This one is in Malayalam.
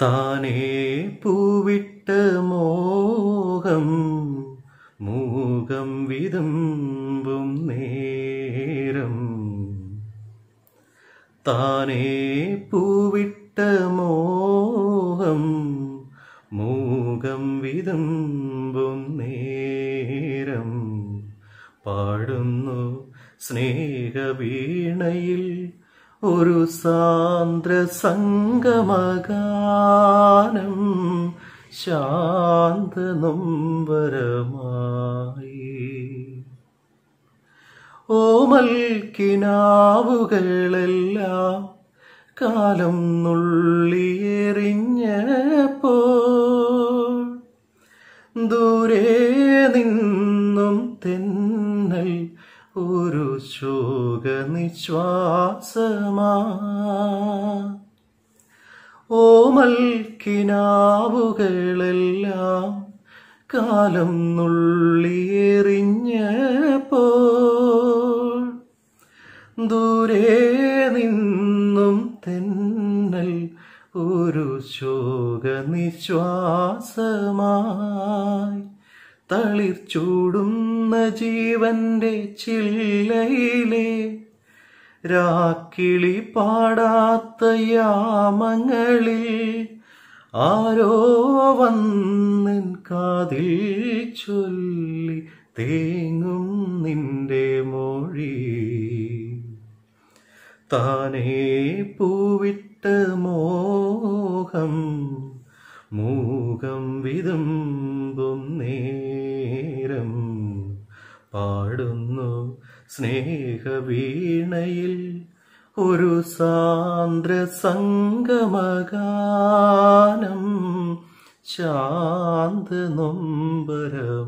താനേ പൂവിട്ട മോഹം മൂകം വിതമ്പും നേരം താനേ പൂവിട്ട മോഹം മൂകം വിതമ്പും നേരം പാടുന്നു സ്നേഹവീണയിൽ ഒരു സാന്ദ്ര സംഗമഗാനം ശാന്തനൊമ്പരമായി ഓമൽക്കിനാവുകളെല്ലാം കാലം നുള്ളിയെറിഞ്ഞപ്പോ ദൂരെ നിന്നും തെന്നൽ ഒരു ശോക നിശ്വാസമാൽക്കിനാവുകളെല്ലാം കാലം നുള്ളിയെറിഞ്ഞപ്പോൾ ദൂരെ നിന്നും തെന്നൽ ഒരു ശോകനിശ്വാസമായി തളിർച്ചൂടുന്ന ജീവന്റെ ചില്ലയിലെ രാക്കിളി പാടാത്ത യാമങ്ങളിൽ ആരോ വന്നൻ കാതിൽ ചൊല്ലി തേങ്ങും നിന്റെ മൊഴി താനേ പൂവിട്ട മോഹം മൂകം വിതുമ്പും നേ പാടുന്നു സ്നേഹവീണയിൽ ഒരു സാന്ദ്ര ശാന്ത നൊമ്പരമായി